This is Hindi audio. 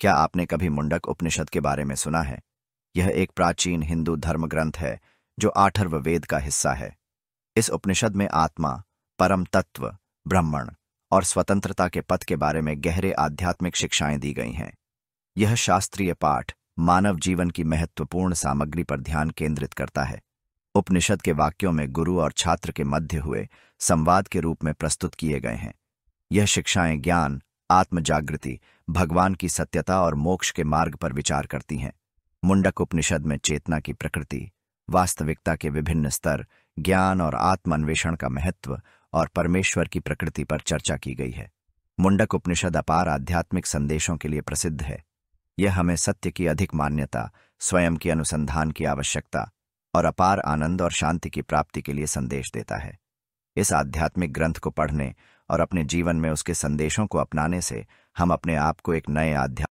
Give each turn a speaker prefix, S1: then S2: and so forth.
S1: क्या आपने कभी मुंडक उपनिषद के बारे में सुना है यह एक प्राचीन हिंदू धर्म ग्रंथ है जो आठर्व वेद का हिस्सा है इस उपनिषद में आत्मा परम तत्व ब्राह्मण और स्वतंत्रता के पथ के बारे में गहरे आध्यात्मिक शिक्षाएं दी गई हैं यह शास्त्रीय पाठ मानव जीवन की महत्वपूर्ण सामग्री पर ध्यान केंद्रित करता है उपनिषद के वाक्यों में गुरु और छात्र के मध्य हुए संवाद के रूप में प्रस्तुत किए गए हैं यह शिक्षाएं ज्ञान आत्म जागृति भगवान की सत्यता और मोक्ष के मार्ग पर विचार करती हैं मुंडक उपनिषद में चेतना की प्रकृति वास्तविकता के विभिन्न स्तर ज्ञान और आत्मान्वेषण का महत्व और परमेश्वर की प्रकृति पर चर्चा की गई है मुंडक उपनिषद अपार आध्यात्मिक संदेशों के लिए प्रसिद्ध है यह हमें सत्य की अधिक मान्यता स्वयं की अनुसंधान की आवश्यकता और अपार आनंद और शांति की प्राप्ति के लिए संदेश देता है इस आध्यात्मिक ग्रंथ को पढ़ने और अपने जीवन में उसके संदेशों को अपनाने से हम अपने आप को एक नए आध्यात्म